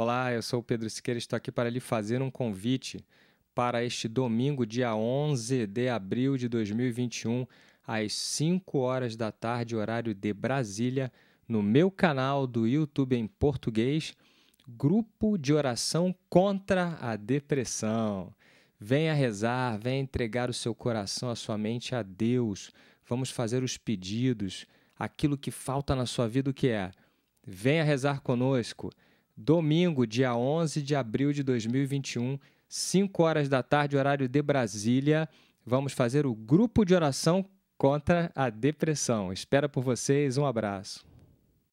Olá, eu sou o Pedro Siqueira e estou aqui para lhe fazer um convite para este domingo, dia 11 de abril de 2021, às 5 horas da tarde, horário de Brasília, no meu canal do YouTube em português, Grupo de Oração contra a Depressão. Venha rezar, venha entregar o seu coração, a sua mente a Deus. Vamos fazer os pedidos, aquilo que falta na sua vida, o que é? Venha rezar conosco domingo, dia 11 de abril de 2021, 5 horas da tarde, horário de Brasília. Vamos fazer o grupo de oração contra a depressão. Espera por vocês, um abraço.